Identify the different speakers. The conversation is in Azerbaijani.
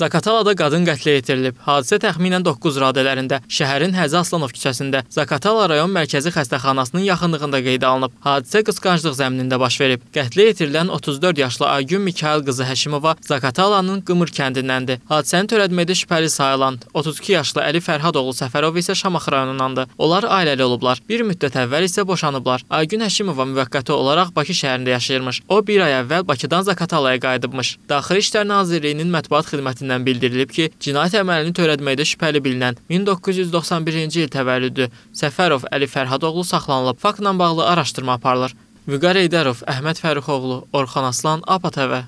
Speaker 1: Zakatalada qadın qətlə yetirilib. Hadisə təxminən 9 radələrində, şəhərin Həzi Aslanov küçəsində, Zakatala rayon mərkəzi xəstəxanasının yaxınlığında qeydə alınıb. Hadisə qısqanclıq zəminində baş verib. Qətlə yetirilən 34 yaşlı Aygün Mikail qızı Həşimova Zakatalanın Qımır kəndindəndir. Hadisəni törətməkdə şübhəli sayılan 32 yaşlı Əli Fərhadoğlu Səfərov isə Şamax rayonundandır. Onlar ailəli olublar. Bir müddət əvvəl isə boşanıblar. Aygün Həşimova müvəqqəti olaraq Bakı şəhərində yaşayırmış. O bir ay əvvəl Bakıdan Zakatalaya qayıdıbmış. Daxili İşlər Nazirliyinin mətbuat xidmətindən tərəfindən bildirilib ki, cinayət əməlini törətməkdə şübhəli bilinən 1991-ci il təvəllüdü Səfərov Əli Fərhadoğlu saxlanılıb. Faktla bağlı araşdırma aparılır. Vüqar Eydərov, Əhməd Fərixoğlu, Orxan Aslan, APA TV.